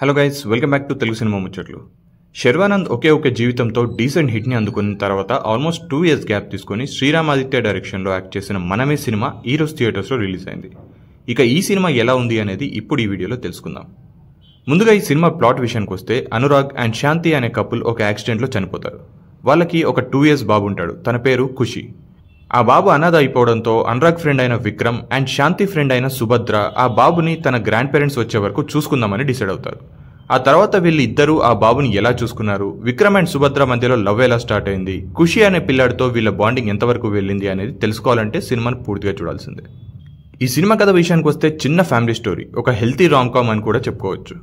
hello guys welcome back to Telugu cinema ముచ్చట్లు శర్వానంద్ ఒకే ఒకే జీవితంతో decent హిట్ని అందుకున్న తర్వాత ఆల్మోస్ట్ టూ ఇయర్స్ గ్యాప్ తీసుకొని శ్రీరామాదిత్య డైరెక్షన్లో యాక్ట్ చేసిన మనమే సినిమా ఈరోజు థియేటర్స్లో రిలీజ్ అయింది ఇక ఈ సినిమా ఎలా ఉంది అనేది ఇప్పుడు ఈ వీడియోలో తెలుసుకుందాం ముందుగా ఈ సినిమా ప్లాట్ విషయానికి వస్తే అనురాగ్ అండ్ శాంతి అనే కపుల్ ఒక యాక్సిడెంట్లో చనిపోతారు వాళ్ళకి ఒక టూ ఇయర్స్ బాబు ఉంటాడు తన పేరు ఖుషి ఆ బాబు అనాథ అయిపోవడంతో అనురాగ్ ఫ్రెండ్ అయిన విక్రమ్ అండ్ శాంతి ఫ్రెండ్ అయిన సుభద్ర ఆ బాబుని తన గ్రాండ్ పేరెంట్స్ వచ్చే వరకు చూసుకుందామని డిసైడ్ అవుతారు ఆ తర్వాత వీళ్ళు ఇద్దరు ఆ బాబుని ఎలా చూసుకున్నారు విక్రమ్ అండ్ సుభద్ర మధ్యలో లవ్ ఎలా స్టార్ట్ అయింది ఖుషి అనే పిల్లాడితో వీళ్ళ బాండింగ్ ఎంతవరకు వెళ్ళింది అనేది తెలుసుకోవాలంటే సినిమాను పూర్తిగా చూడాల్సిందే ఈ సినిమా కథ విషయానికి వస్తే చిన్న ఫ్యామిలీ స్టోరీ ఒక హెల్తీ రామ్ కామ్ అని కూడా చెప్పుకోవచ్చు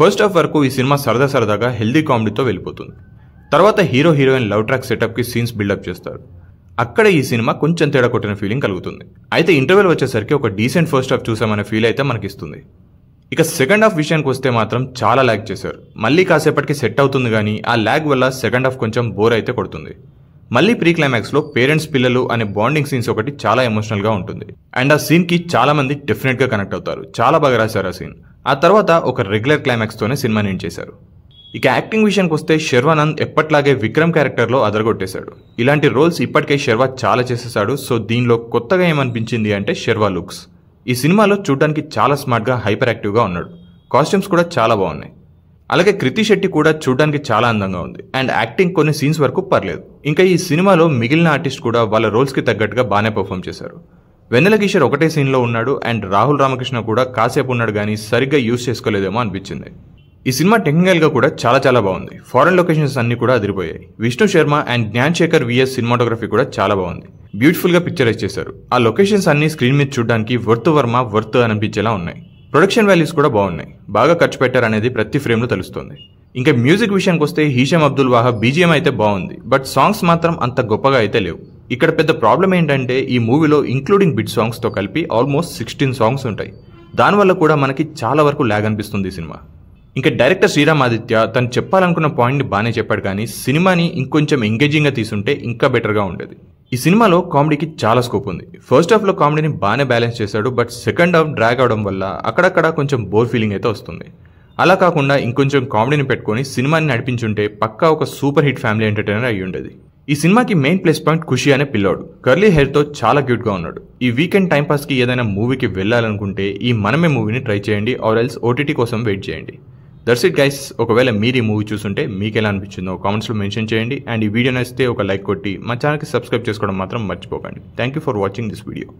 ఫస్ట్ హాఫ్ వరకు ఈ సినిమా సరదా సరదాగా హెల్తీ కామెడీతో వెళ్ళిపోతుంది తర్వాత హీరో హీరోయిన్ లవ్ ట్రాక్ సెటప్కి సీన్స్ బిల్డప్ చేస్తారు అక్కడ ఈ సినిమా కొంచెం తేడా కొట్టిన ఫీలింగ్ కలుగుతుంది అయితే ఇంటర్వెల్ వచ్చేసరికి ఒక డీసెంట్ ఫస్ట్ హాఫ్ చూసామనే ఫీల్ అయితే మనకిస్తుంది ఇక సెకండ్ హాఫ్ విషయానికి వస్తే మాత్రం చాలా ల్యాగ్ చేశారు మళ్ళీ కాసేపటికి సెట్ అవుతుంది కానీ ఆ ల్యాగ్ వల్ల సెకండ్ హాఫ్ కొంచెం బోర్ అయితే కొడుతుంది మళ్ళీ ప్రీ క్లైమాక్స్లో పేరెంట్స్ పిల్లలు అనే బాండింగ్ సీన్స్ ఒకటి చాలా ఎమోషనల్గా ఉంటుంది అండ్ ఆ సీన్కి చాలామంది డెఫినెట్గా కనెక్ట్ అవుతారు చాలా బాగా రాశారు ఆ సీన్ ఆ తర్వాత ఒక రెగ్యులర్ క్లైమాక్స్తోనే సినిమా నేను చేశారు ఇక యాక్టింగ్ విషయానికి వస్తే శర్వానంద్ ఎప్పట్లాగే విక్రమ్ క్యారెక్టర్లో అదరగొట్టేశాడు ఇలాంటి రోల్స్ ఇప్పటికే శర్వా చాలా చేసేసాడు సో దీనిలో కొత్తగా ఏమనిపించింది అంటే శర్వా లుక్స్ ఈ సినిమాలో చూడడానికి చాలా స్మార్ట్గా హైపర్ యాక్టివ్గా ఉన్నాడు కాస్ట్యూమ్స్ కూడా చాలా బాగున్నాయి అలాగే కృతి శెట్టి కూడా చూడడానికి చాలా అందంగా ఉంది అండ్ యాక్టింగ్ కొన్ని సీన్స్ వరకు పర్లేదు ఇంకా ఈ సినిమాలో మిగిలిన ఆర్టిస్ట్ కూడా వాళ్ళ రోల్స్కి తగ్గట్టుగా బాగానే పర్ఫామ్ చేశారు వెన్నెల కిషోర్ ఒకటే సీన్లో ఉన్నాడు అండ్ రాహుల్ రామకృష్ణ కూడా కాసేపు ఉన్నాడు కానీ సరిగ్గా యూజ్ చేసుకోలేదేమో అనిపించింది ఈ సినిమా టెక్నికల్గా కూడా చాలా చాలా బాగుంది ఫారెన్ లొకేషన్స్ అన్ని కూడా అదిరిపోయాయి Vishnu Sharma and Gnan Sekhar VS cinematography కూడా చాలా బాగుంది బ్యూటిఫుల్గా పిక్చరైజ్ చేశారు ఆ లొకేషన్స్ అన్ని స్క్రీన్ మీద చూడడానికి వర్త్ వర్మ వర్త్ అనిపించేలా ఉన్నాయి ప్రొడక్షన్ వాల్యూస్ కూడా బాగున్నాయి బాగా ఖర్చు పెట్టారనేది ప్రతి ఫ్రేమ్లో తెలుస్తుంది ఇంకా మ్యూజిక్ విషయానికి వస్తే హీషమ్ అబ్దుల్ వాహా బీజిఎం అయితే బాగుంది బట్ సాంగ్స్ మాత్రం అంత గొప్పగా అయితే లేవు ఇక్కడ పెద్ద ప్రాబ్లం ఏంటంటే ఈ మూవీలో ఇంక్లూడింగ్ బిట్ సాంగ్స్తో కలిపి ఆల్మోస్ట్ సిక్స్టీన్ సాంగ్స్ ఉంటాయి దానివల్ల కూడా మనకి చాలా వరకు ల్యాగ్ అనిపిస్తుంది ఈ సినిమా ఇంకా డైరెక్టర్ శ్రీరామ్ ఆదిత్య తను చెప్పాలనుకున్న పాయింట్ని బాగానే చెప్పాడు కానీ సినిమాని ఇంకొంచెం ఎంగేజింగ్గా తీసుంటే ఇంకా బెటర్గా ఉండేది ఈ సినిమాలో కామెడీకి చాలా స్కోప్ ఉంది ఫస్ట్ హాఫ్లో కామెడీని బాగానే బ్యాలెన్స్ చేశాడు బట్ సెకండ్ హాఫ్ డ్రాగ్ అవడం వల్ల అక్కడక్కడ కొంచెం బోర్ ఫీలింగ్ అయితే వస్తుంది అలా కాకుండా ఇంకొంచెం కామెడీని పెట్టుకొని సినిమాని నడిపించుంటే పక్కా ఒక సూపర్ హిట్ ఫ్యామిలీ ఎంటర్టైనర్ అయ్యి ఉండేది ఈ సినిమాకి మెయిన్ ప్లేస్ పాయింట్ ఖుషి అనే పిల్లోడు కర్లీ హెయిర్తో చాలా క్యూట్గా ఉన్నాడు ఈ వీకెండ్ టైంపాస్కి ఏదైనా మూవీకి వెళ్ళాలనుకుంటే ఈ మనమే మూవీని ట్రై చేయండి ఆర్ ఎల్స్ ఓటీటీ కోసం వెయిట్ చేయండి దట్స్ ఇట్ గైస్ ఒకవేళ మీరు ఈ మూవీ చూస్తుంటే మీకు ఎలా అనిపించిందో కామెంట్స్లో మెన్షన్ చేయండి అండ్ ఈ వీడియో నచ్చితే ఒక లైక్ కొట్టి మా ఛానల్కి సబ్స్క్రైబ్ చేసుకోవడం మాత్రం మర్చిపోకండి thank you for watching this video